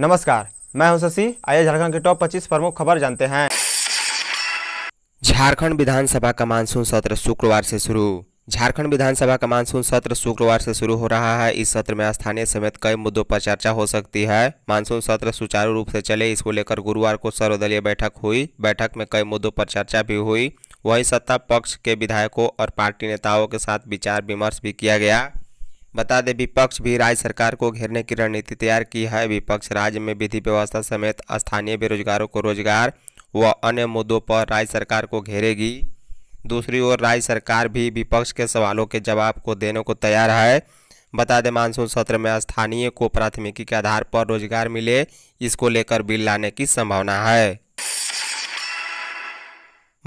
नमस्कार मैं हूं शशि आइए झारखंड के टॉप 25 प्रमुख खबर जानते हैं झारखंड विधानसभा का मानसून सत्र शुक्रवार से शुरू झारखंड विधानसभा का मानसून सत्र शुक्रवार से शुरू हो रहा है इस सत्र में स्थानीय समेत कई मुद्दों पर चर्चा हो सकती है मानसून सत्र सुचारू रूप से चले इसको लेकर गुरुवार को सर्वदलीय बैठक हुई बैठक में कई मुद्दों पर चर्चा भी हुई वहीं सत्ता पक्ष के विधायकों और पार्टी नेताओं के साथ विचार विमर्श भी किया गया बता दें विपक्ष भी राज्य सरकार को घेरने की रणनीति तैयार की है विपक्ष राज्य में विधि व्यवस्था समेत स्थानीय बेरोजगारों को रोजगार व अन्य मुद्दों पर राज्य सरकार को घेरेगी दूसरी ओर राज्य सरकार भी विपक्ष के सवालों के जवाब को देने को तैयार है बता दें मानसून सत्र में स्थानीय को प्राथमिकी के आधार पर रोजगार मिले इसको लेकर बिल लाने की संभावना है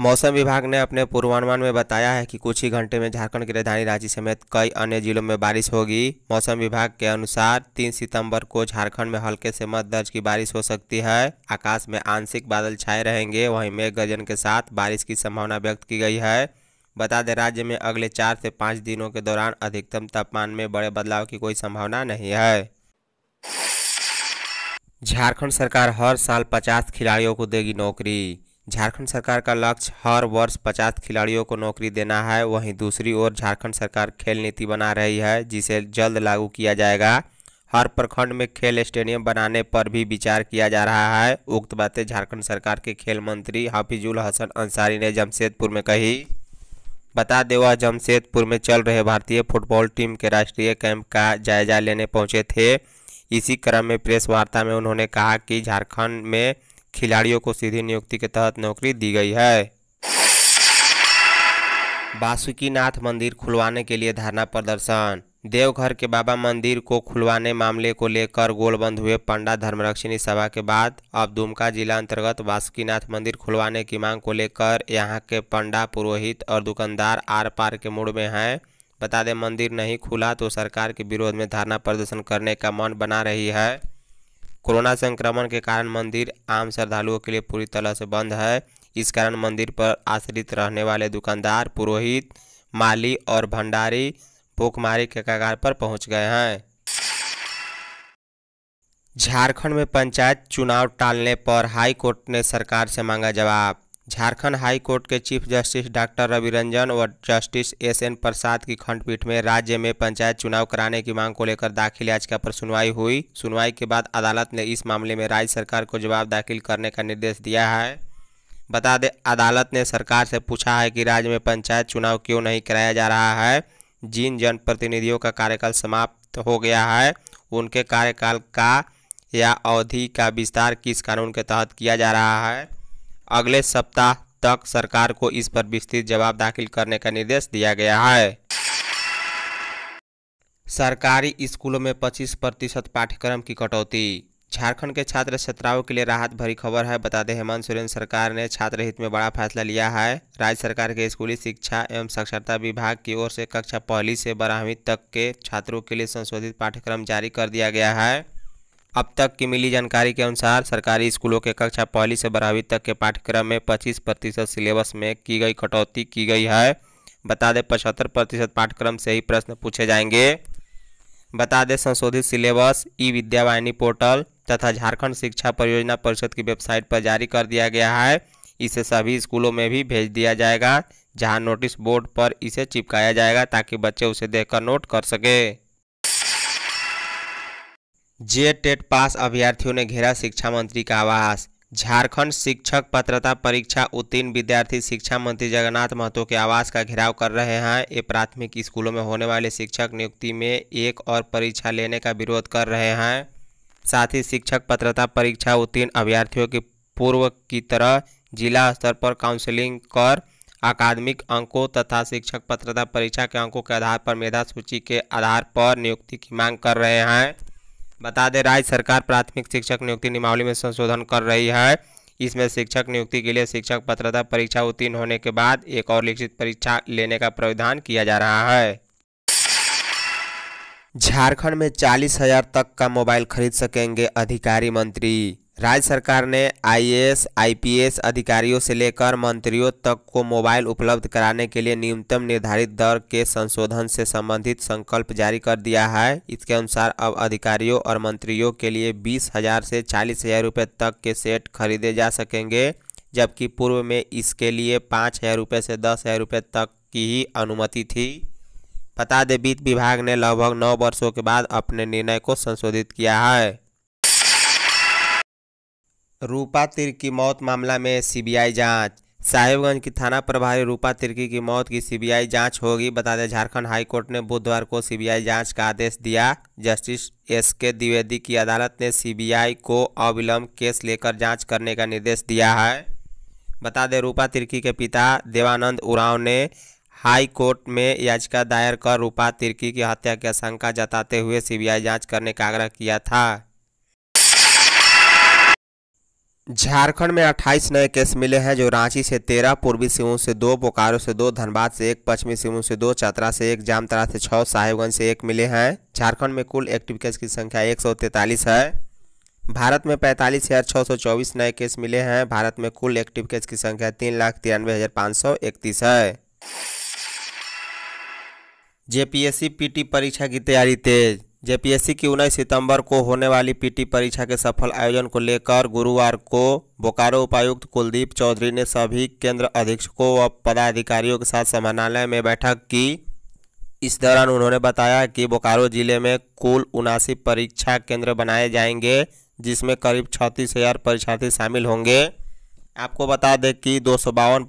मौसम विभाग ने अपने पूर्वानुमान में बताया है कि कुछ ही घंटे में झारखंड की राजधानी रांची समेत कई अन्य जिलों में बारिश होगी मौसम विभाग के अनुसार 3 सितंबर को झारखंड में हल्के से मध्य दर्ज की बारिश हो सकती है आकाश में आंशिक बादल छाए रहेंगे वहीं मेघ गर्जन के साथ बारिश की संभावना व्यक्त की गई है बता दें राज्य में अगले चार से पाँच दिनों के दौरान अधिकतम तापमान में बड़े बदलाव की कोई संभावना नहीं है झारखंड सरकार हर साल पचास खिलाड़ियों को देगी नौकरी झारखंड सरकार का लक्ष्य हर वर्ष पचास खिलाड़ियों को नौकरी देना है वहीं दूसरी ओर झारखंड सरकार खेल नीति बना रही है जिसे जल्द लागू किया जाएगा हर प्रखंड में खेल स्टेडियम बनाने पर भी विचार किया जा रहा है उक्त बातें झारखंड सरकार के खेल मंत्री हाफिजुल हसन अंसारी ने जमशेदपुर में कही बता दे वह जमशेदपुर में चल रहे भारतीय फुटबॉल टीम के राष्ट्रीय कैंप का जायजा लेने पहुंचे थे इसी क्रम में प्रेस वार्ता में उन्होंने कहा कि झारखंड में खिलाड़ियों को सीधी नियुक्ति के तहत नौकरी दी गई है बासुकीनाथ मंदिर खुलवाने के लिए धरना प्रदर्शन देवघर के बाबा मंदिर को खुलवाने मामले को लेकर गोलबंद हुए पंडा धर्मरक्षिणी सभा के बाद अब दुमका जिला अंतर्गत वासुकीनाथ मंदिर खुलवाने की मांग को लेकर यहां के पंडा पुरोहित और दुकानदार आर पार के मूड में हैं बता दें मंदिर नहीं खुला तो सरकार के विरोध में धरना प्रदर्शन करने का मन बना रही है कोरोना संक्रमण के कारण मंदिर आम श्रद्धालुओं के लिए पूरी तरह से बंद है इस कारण मंदिर पर आश्रित रहने वाले दुकानदार पुरोहित माली और भंडारी भूखमारी के कगार पर पहुंच गए हैं झारखंड में पंचायत चुनाव टालने पर हाईकोर्ट ने सरकार से मांगा जवाब झारखंड हाई कोर्ट के चीफ जस्टिस डॉक्टर रविरंजन और जस्टिस एस एन प्रसाद की खंडपीठ में राज्य में पंचायत चुनाव कराने की मांग को लेकर दाखिल याचिका पर सुनवाई हुई सुनवाई के बाद अदालत ने इस मामले में राज्य सरकार को जवाब दाखिल करने का निर्देश दिया है बता दें अदालत ने सरकार से पूछा है कि राज्य में पंचायत चुनाव क्यों नहीं कराया जा रहा है जिन जनप्रतिनिधियों का कार्यकाल समाप्त हो गया है उनके कार्यकाल का या अवधि का विस्तार किस कानून के तहत किया जा रहा है अगले सप्ताह तक सरकार को इस पर विस्तृत जवाब दाखिल करने का निर्देश दिया गया है सरकारी स्कूलों में 25 प्रतिशत पाठ्यक्रम की कटौती झारखंड के छात्र छात्राओं के लिए राहत भरी खबर है बता दें हेमंत सोरेन सरकार ने छात्र हित में बड़ा फैसला लिया है राज्य सरकार के स्कूली शिक्षा एवं साक्षरता विभाग की ओर से कक्षा पहली से बारहवीं तक के छात्रों के लिए संशोधित पाठ्यक्रम जारी कर दिया गया है अब तक की मिली जानकारी के अनुसार सरकारी स्कूलों के कक्षा पहली से बारहवीं तक के पाठ्यक्रम में 25 प्रतिशत सिलेबस में की गई कटौती की गई है बता दें पचहत्तर प्रतिशत पाठ्यक्रम से ही प्रश्न पूछे जाएंगे बता दें संशोधित सिलेबस ई विद्यावाहिनी पोर्टल तथा झारखंड शिक्षा परियोजना परिषद की वेबसाइट पर जारी कर दिया गया है इसे सभी स्कूलों में भी भेज दिया जाएगा जहां नोटिस बोर्ड पर इसे चिपकाया जाएगा ताकि बच्चे उसे देखकर नोट कर सकें जे टेट पास अभ्यर्थियों ने घेरा शिक्षा मंत्री का आवास झारखंड शिक्षक पात्रता परीक्षा उत्तीर्ण विद्यार्थी शिक्षा मंत्री जगन्नाथ महतो के आवास का घेराव कर रहे हैं ये प्राथमिक स्कूलों में होने वाले शिक्षक नियुक्ति में एक और परीक्षा लेने का विरोध कर रहे हैं साथ ही शिक्षक पात्रता परीक्षा उत्तीर्ण अभ्यर्थियों की पूर्व की तरह जिला स्तर पर काउंसलिंग कर अकादमिक अंकों तथा शिक्षक पात्रता परीक्षा के अंकों के आधार पर मेधा सूची के आधार पर नियुक्ति की मांग कर रहे हैं बता दें राज्य सरकार प्राथमिक शिक्षक नियुक्ति नियमावली में संशोधन कर रही है इसमें शिक्षक नियुक्ति के लिए शिक्षक पात्रता परीक्षा उत्तीर्ण होने के बाद एक और लिखित परीक्षा लेने का प्रावधान किया जा रहा है झारखंड में चालीस हजार तक का मोबाइल खरीद सकेंगे अधिकारी मंत्री राज्य सरकार ने आईएएस, आईपीएस अधिकारियों से लेकर मंत्रियों तक को मोबाइल उपलब्ध कराने के लिए न्यूनतम निर्धारित दर के संशोधन से संबंधित संकल्प जारी कर दिया है इसके अनुसार अब अधिकारियों और मंत्रियों के लिए बीस हजार से चालीस हजार रुपये तक के सेट खरीदे जा सकेंगे जबकि पूर्व में इसके लिए पाँच हजार रुपये से दस हजार रुपये तक की ही अनुमति थी बता दें वित्त विभाग ने लगभग नौ वर्षों के बाद अपने निर्णय को संशोधित किया है रूपा तिर्की मौत मामला में सीबीआई जांच साहिबगंज की थाना प्रभारी रूपा तिर्की की मौत की सीबीआई जांच होगी बता दें झारखंड हाईकोर्ट ने बुधवार को सीबीआई जांच का आदेश दिया जस्टिस एस के द्विवेदी की अदालत ने सीबीआई को अविलंब केस लेकर जांच करने का निर्देश दिया है बता दें रूपा तिर्की के पिता देवानंद उरांव ने हाई कोर्ट में याचिका दायर कर रूपा तिर्की की हत्या की आशंका जताते हुए सीबीआई जांच करने का आग्रह किया था झारखंड में 28 नए केस मिले हैं जो रांची से 13, पूर्वी सिंहभूम से दो बोकारो से दो धनबाद से एक पश्चिमी सिंहभूम से दो चतरा से एक जामतरा से छः साहेबगंज से एक मिले हैं झारखंड में कुल एक्टिव केस की संख्या एक है भारत में पैंतालीस हज़ार छः सौ चौबीस नए केस मिले हैं भारत में कुल एक्टिव केस की संख्या तीन लाख तिरानवे हज़ार पाँच सौ इकतीस है जेपीएससी पीटी परीक्षा की तैयारी तेज जेपीएससी की उन्नीस सितंबर को होने वाली पीटी परीक्षा के सफल आयोजन को लेकर गुरुवार को बोकारो उपायुक्त कुलदीप चौधरी ने सभी केंद्र अधीक्षकों व पदाधिकारियों के साथ समानालय में बैठक की इस दौरान उन्होंने बताया कि बोकारो जिले में कुल उनासी परीक्षा केंद्र बनाए जाएंगे जिसमें करीब छत्तीस हज़ार परीक्षार्थी शामिल होंगे आपको बता दें कि दो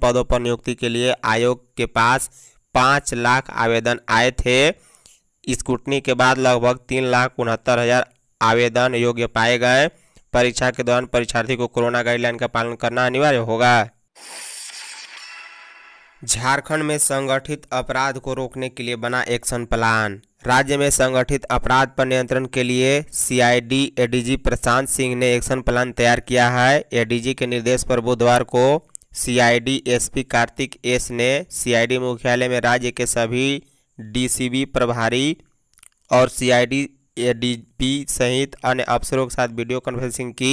पदों पर नियुक्ति के लिए आयोग के पास पाँच लाख आवेदन आए थे स्कूटनी के बाद लगभग तीन लाख उनहत्तर हज़ार आवेदन योग्य पाए गए परीक्षा के दौरान परीक्षार्थी को कोरोना गाइडलाइन का पालन करना अनिवार्य होगा झारखंड में संगठित अपराध को रोकने के लिए बना एक्शन प्लान राज्य में संगठित अपराध पर नियंत्रण के लिए सीआईडी एडीजी प्रशांत सिंह ने एक्शन प्लान तैयार किया है एडीजी के निर्देश पर बुधवार को सीआईडी एसपी कार्तिक एस ने सीआईडी मुख्यालय में राज्य के सभी डीसीबी प्रभारी और सीआईडी एडीपी सहित अन्य अफसरों के साथ वीडियो कॉन्फ्रेंसिंग की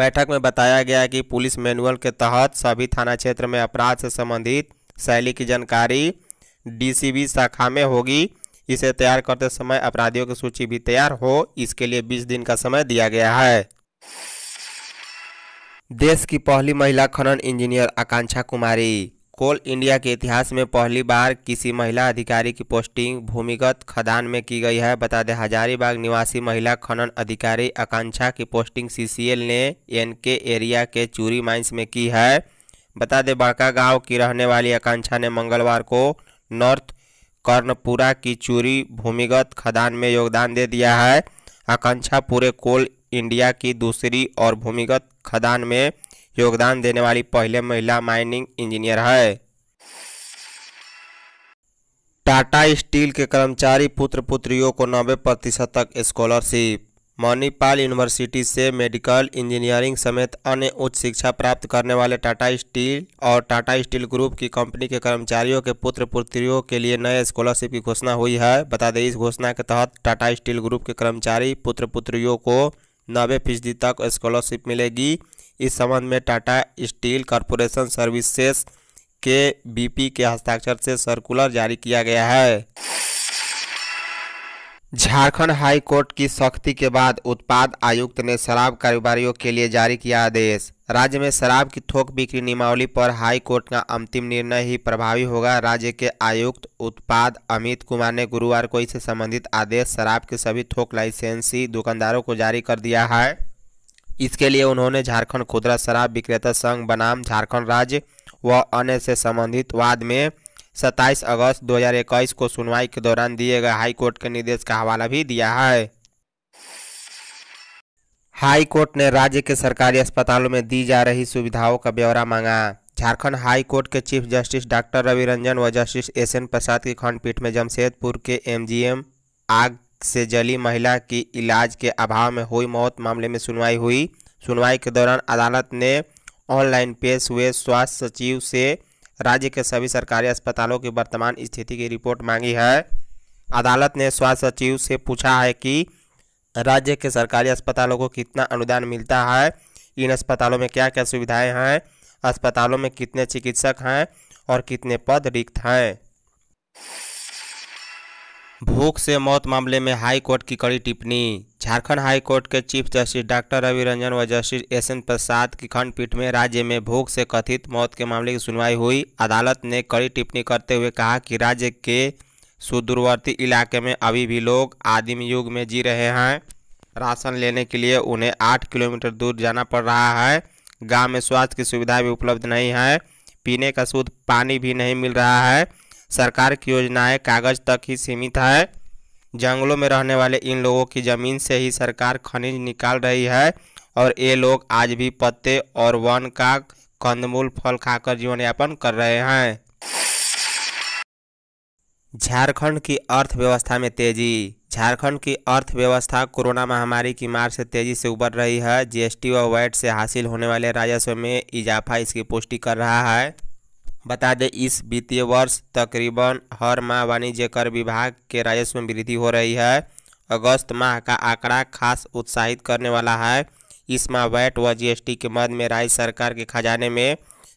बैठक में बताया गया कि पुलिस मैनुअल के तहत सभी थाना क्षेत्र में अपराध से संबंधित शैली की जानकारी डीसीबी शाखा में होगी इसे तैयार करते समय अपराधियों की सूची भी तैयार हो इसके लिए 20 दिन का समय दिया गया है देश की पहली महिला खनन इंजीनियर आकांक्षा कुमारी कोल इंडिया के इतिहास में पहली बार किसी महिला अधिकारी की पोस्टिंग भूमिगत खदान में की गई है बता दें हजारीबाग निवासी महिला खनन अधिकारी आकांक्षा की पोस्टिंग सीसीएल ने एनके एरिया के चूरी माइंस में की है बता दें बड़का गांव की रहने वाली आकांक्षा ने मंगलवार को नॉर्थ कर्णपुरा की चूरी भूमिगत खदान में योगदान दे दिया है आकांक्षा पूरे कोल इंडिया की दूसरी और भूमिगत खदान में योगदान देने वाली पहले महिला माइनिंग इंजीनियर है टाटा स्टील के कर्मचारी पुत्र पुत्रियों को नब्बे प्रतिशत तक स्कॉलरशिप मणिपाल यूनिवर्सिटी से मेडिकल इंजीनियरिंग समेत अन्य उच्च शिक्षा प्राप्त करने वाले टाटा स्टील और टाटा स्टील ग्रुप की कंपनी के कर्मचारियों के पुत्र पुत्रियों के लिए नए स्कॉलरशिप की घोषणा हुई है बता दें इस घोषणा के तहत टाटा स्टील ग्रुप के कर्मचारी पुत्र पुत्रियों को नब्बे फीसदी तक स्कॉलरशिप मिलेगी इस संबंध में टाटा स्टील कॉरपोरेशन सर्विसेज के बीपी के हस्ताक्षर से सर्कुलर जारी किया गया है झारखंड हाई कोर्ट की सख्ती के बाद उत्पाद आयुक्त ने शराब कारोबारियों के लिए जारी किया आदेश राज्य में शराब की थोक बिक्री नियमावली पर हाई कोर्ट का अंतिम निर्णय ही प्रभावी होगा राज्य के आयुक्त उत्पाद अमित कुमार ने गुरुवार को इससे संबंधित आदेश शराब के सभी थोक लाइसेंसी दुकानदारों को जारी कर दिया है इसके लिए उन्होंने झारखंड खुदरा शराब विक्रेता संघ बनाम झारखंड राज्य व अन्य से संबंधित वाद में 27 अगस्त 2021 को सुनवाई के दौरान दिए गए हाईकोर्ट के निर्देश का हवाला भी दिया है हाई कोर्ट ने राज्य के सरकारी अस्पतालों में दी जा रही सुविधाओं का ब्यौरा मांगा झारखंड हाई कोर्ट के chief justice doctor Ravi Ranjan व जस्टिस एस एन प्रसाद की खंडपीठ में जमशेदपुर के एमजीएम आग से जली महिला की इलाज के अभाव में हुई मौत मामले में सुनवाई हुई सुनवाई के दौरान अदालत ने ऑनलाइन पेश हुए स्वास्थ्य सचिव से राज्य के सभी सरकारी अस्पतालों की वर्तमान स्थिति की रिपोर्ट मांगी है अदालत ने स्वास्थ्य सचिव से पूछा है कि राज्य के सरकारी अस्पतालों को कितना अनुदान मिलता है इन अस्पतालों में क्या क्या सुविधाएं हैं अस्पतालों में कितने चिकित्सक हैं और कितने पद रिक्त हैं भूख से मौत मामले में हाई कोर्ट की कड़ी टिप्पणी झारखंड हाई कोर्ट के chief justice doctor Ravi Ranjan व जस्टिस एस एन प्रसाद की खंडपीठ में राज्य में भूख से कथित मौत के मामले की सुनवाई हुई अदालत ने कड़ी टिप्पणी करते हुए कहा कि राज्य के सुदूरवर्ती इलाके में अभी भी लोग आदिम युग में जी रहे हैं राशन लेने के लिए उन्हें आठ किलोमीटर दूर जाना पड़ रहा है गाँव में स्वास्थ्य की सुविधा भी उपलब्ध नहीं है पीने का शुद्ध पानी भी नहीं मिल रहा है सरकार की योजनाएं कागज तक ही सीमित है जंगलों में रहने वाले इन लोगों की ज़मीन से ही सरकार खनिज निकाल रही है और ये लोग आज भी पत्ते और वन का कंदमूल फल खाकर जीवन यापन कर रहे हैं झारखंड की अर्थव्यवस्था में तेजी झारखंड की अर्थव्यवस्था कोरोना महामारी की मार से तेजी से उबर रही है जीएसटी व वैट से हासिल होने वाले राजस्व में इजाफा इसकी पुष्टि कर रहा है बता दें इस वित्तीय वर्ष तकरीबन हर माह वाणिज्य कर विभाग के राजस्व में वृद्धि हो रही है अगस्त माह का आंकड़ा खास उत्साहित करने वाला है इस माह वैट व जीएसटी के मद में राज्य सरकार के खजाने में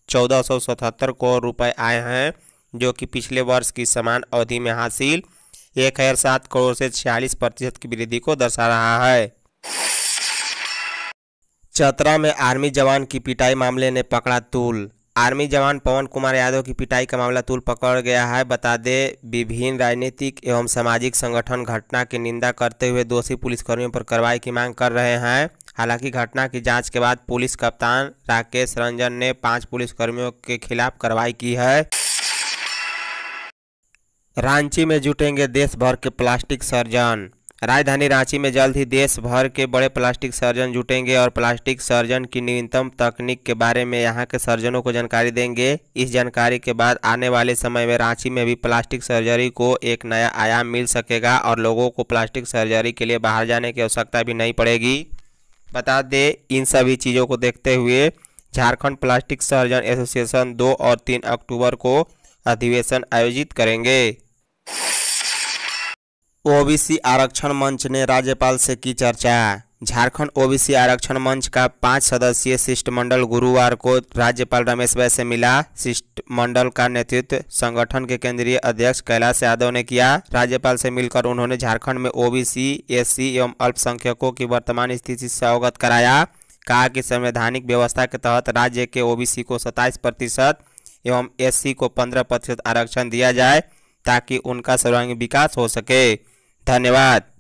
चौदह सौ सतहत्तर करोड़ रुपए आए हैं जो कि पिछले वर्ष की समान अवधि में हासिल एक हज़ार सात करोड़ से छियालीस प्रतिशत की वृद्धि को दर्शा रहा है चतरा में आर्मी जवान की पिटाई मामले ने पकड़ा तूल आर्मी जवान पवन कुमार यादव की पिटाई का मामला तुल पकड़ गया है बता दें विभिन्न राजनीतिक एवं सामाजिक संगठन घटना की निंदा करते हुए दोषी पुलिसकर्मियों पर कार्रवाई की मांग कर रहे हैं हालांकि घटना की जांच के बाद पुलिस कप्तान राकेश रंजन ने पांच पुलिसकर्मियों के खिलाफ कार्रवाई की है रांची में जुटेंगे देश भर के प्लास्टिक सर्जन राजधानी रांची में जल्द ही देश भर के बड़े प्लास्टिक सर्जन जुटेंगे और प्लास्टिक सर्जन की न्यूनतम तकनीक के बारे में यहां के सर्जनों को जानकारी देंगे इस जानकारी के बाद आने वाले समय में रांची में भी प्लास्टिक सर्जरी को एक नया आयाम मिल सकेगा और लोगों को प्लास्टिक सर्जरी के लिए बाहर जाने की आवश्यकता भी नहीं पड़ेगी बता दें इन सभी चीज़ों को देखते हुए झारखंड प्लास्टिक सर्जन एसोसिएशन दो और तीन अक्टूबर को अधिवेशन आयोजित करेंगे ओबीसी आरक्षण मंच ने राज्यपाल से की चर्चा झारखंड ओबीसी आरक्षण मंच का पाँच सदस्यीय शिष्टमंडल गुरुवार को राज्यपाल रमेश भाई से मिला शिष्टमंडल का नेतृत्व संगठन के केंद्रीय अध्यक्ष कैलाश यादव ने किया राज्यपाल से मिलकर उन्होंने झारखंड में ओबीसी एससी एवं अल्पसंख्यकों की वर्तमान स्थिति से अवगत कराया कहा कि संवैधानिक व्यवस्था के तहत राज्य के ओ को सत्ताईस प्रतिशत एवं एस को पंद्रह प्रतिशत आरक्षण दिया जाए ताकि उनका सर्वांगीण विकास हो सके धन्यवाद